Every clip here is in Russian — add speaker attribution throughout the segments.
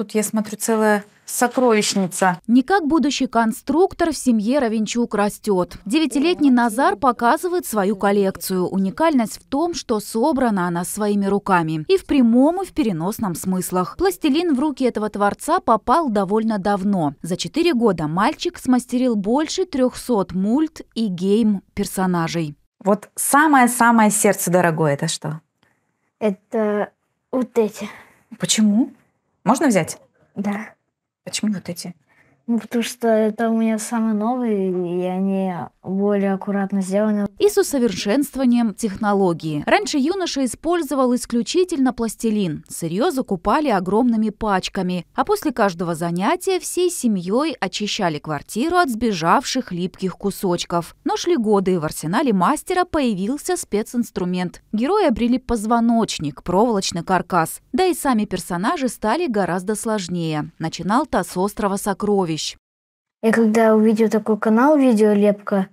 Speaker 1: Тут, я смотрю, целая сокровищница. Не как будущий конструктор в семье Равенчук растет. Девятилетний Назар показывает свою коллекцию. Уникальность в том, что собрана она своими руками. И в прямом, и в переносном смыслах. Пластилин в руки этого творца попал довольно давно. За четыре года мальчик смастерил больше 300 мульт и гейм персонажей. Вот самое-самое сердце дорогое это что?
Speaker 2: Это вот эти. Почему? Можно взять? Да. Почему вот эти? Ну, потому что это у меня самые новые, и они более аккуратно сделаны и с усовершенствованием технологии.
Speaker 1: Раньше юноша использовал исключительно пластилин. Сырье закупали огромными пачками, а после каждого занятия всей семьей очищали квартиру от сбежавших липких кусочков. Но шли годы, и в арсенале мастера появился специнструмент. Герои обрели позвоночник, проволочный каркас. Да и сами персонажи стали гораздо сложнее. Начинал-то с острова сокровищ.
Speaker 2: Я когда увидел такой канал «Видеолепка»,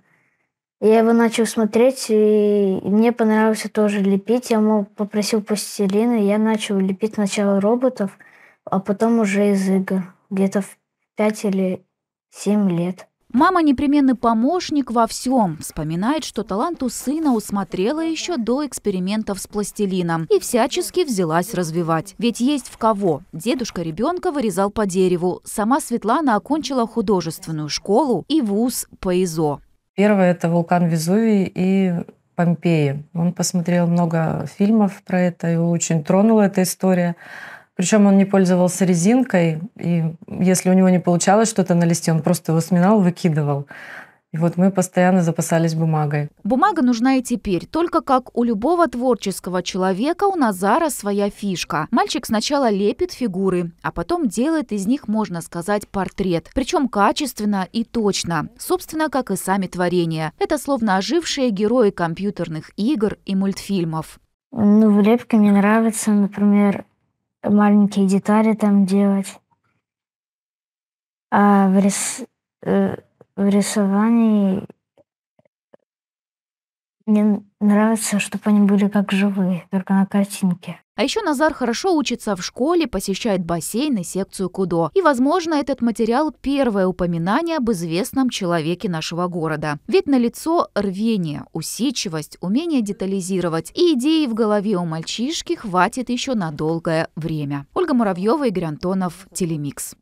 Speaker 2: я его начал смотреть, и мне понравился тоже лепить. Я ему попросил пластилин, и я начал лепить сначала роботов, а потом уже из игр. Где-то в 5 или 7 лет. Мама непременный
Speaker 1: помощник во всем. Вспоминает, что талант у сына усмотрела еще до экспериментов с пластилином и всячески взялась развивать. Ведь есть в кого. Дедушка ребенка вырезал по дереву. Сама Светлана окончила художественную школу и вуз по
Speaker 3: ИЗО. Первое — это вулкан Везувий и Помпеи. Он посмотрел много фильмов про это, его очень тронула эта история. Причем он не пользовался резинкой, и если у него не получалось что-то на листе, он просто его сминал, выкидывал. И вот мы постоянно запасались бумагой.
Speaker 1: Бумага нужна и теперь. Только как у любого творческого человека у Назара своя фишка. Мальчик сначала лепит фигуры, а потом делает из них, можно сказать, портрет. Причем качественно и точно. Собственно, как и сами творения. Это словно ожившие герои компьютерных игр и мультфильмов.
Speaker 2: Ну, в лепке мне нравится, например, маленькие детали там делать. А в рис э, в рисовании мне нравится, чтобы они были как живые, только на картинке.
Speaker 1: А еще Назар хорошо учится в школе, посещает бассейн и секцию кудо. И, возможно, этот материал – первое упоминание об известном человеке нашего города. Ведь налицо рвение, усидчивость, умение детализировать. И идеи в голове у мальчишки хватит еще на долгое время. Ольга Муравьева, Игорь Антонов, Телемикс.